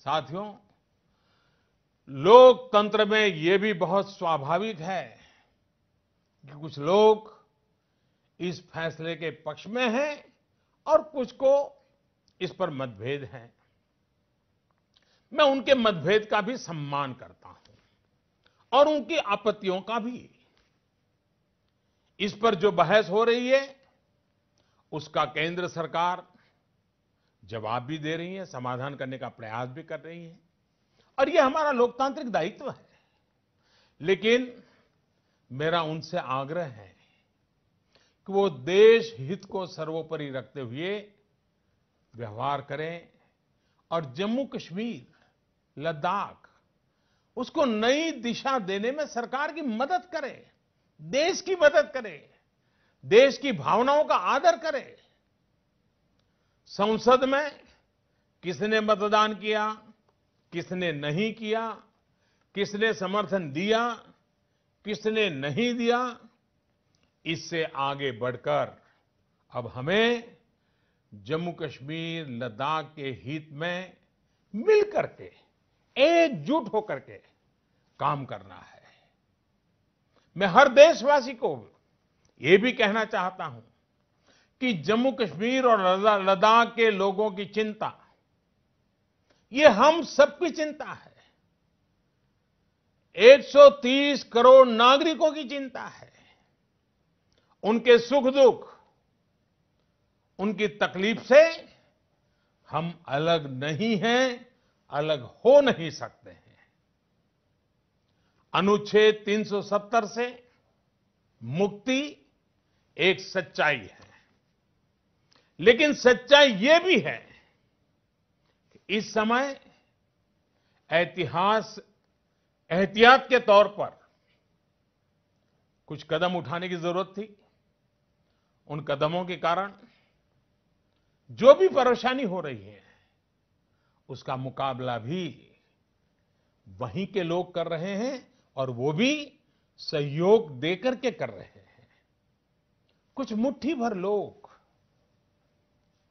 साथियों लोकतंत्र में ये भी बहुत स्वाभाविक है कि कुछ लोग इस फैसले के पक्ष में हैं और कुछ को इस पर मतभेद हैं मैं उनके मतभेद का भी सम्मान करता हूं और उनकी आपत्तियों का भी इस पर जो बहस हो रही है उसका केंद्र सरकार जवाब भी दे रही हैं समाधान करने का प्रयास भी कर रही हैं और ये हमारा लोकतांत्रिक दायित्व है लेकिन मेरा उनसे आग्रह है कि वो देश हित को सर्वोपरि रखते हुए व्यवहार करें और जम्मू कश्मीर लद्दाख उसको नई दिशा देने में सरकार की मदद करें देश की मदद करें देश की भावनाओं का आदर करें संसद में किसने मतदान किया किसने नहीं किया किसने समर्थन दिया किसने नहीं दिया इससे आगे बढ़कर अब हमें जम्मू कश्मीर लद्दाख के हित में मिलकर के एकजुट होकर के काम करना है मैं हर देशवासी को ये भी कहना चाहता हूं कि जम्मू कश्मीर और लद्दाख के लोगों की चिंता ये हम सबकी चिंता है 130 करोड़ नागरिकों की चिंता है उनके सुख दुख उनकी तकलीफ से हम अलग नहीं हैं अलग हो नहीं सकते हैं अनुच्छेद 370 से मुक्ति एक सच्चाई है लेकिन सच्चाई ये भी है इस समय इतिहास एहतियात के तौर पर कुछ कदम उठाने की जरूरत थी उन कदमों के कारण जो भी परेशानी हो रही है उसका मुकाबला भी वहीं के लोग कर रहे हैं और वो भी सहयोग देकर के कर रहे हैं कुछ मुट्ठी भर लोग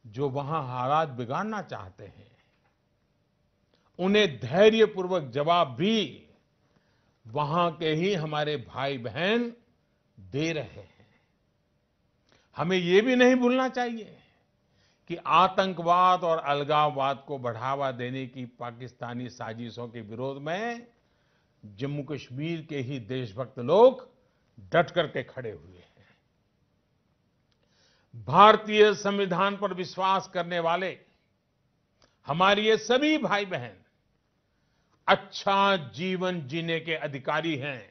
जो वहां हालात बिगाड़ना चाहते हैं उन्हें धैर्यपूर्वक जवाब भी वहां के ही हमारे भाई बहन दे रहे हैं हमें यह भी नहीं भूलना चाहिए कि आतंकवाद और अलगाववाद को बढ़ावा देने की पाकिस्तानी साजिशों के विरोध में जम्मू कश्मीर के ही देशभक्त लोग डट करके खड़े हुए हैं भारतीय संविधान पर विश्वास करने वाले हमारे ये सभी भाई बहन अच्छा जीवन जीने के अधिकारी हैं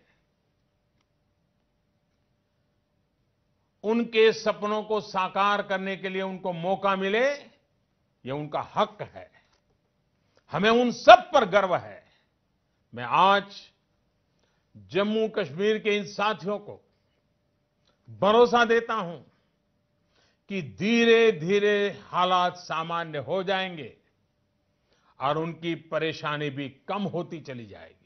उनके सपनों को साकार करने के लिए उनको मौका मिले ये उनका हक है हमें उन सब पर गर्व है मैं आज जम्मू कश्मीर के इन साथियों को भरोसा देता हूं कि धीरे धीरे हालात सामान्य हो जाएंगे और उनकी परेशानी भी कम होती चली जाएगी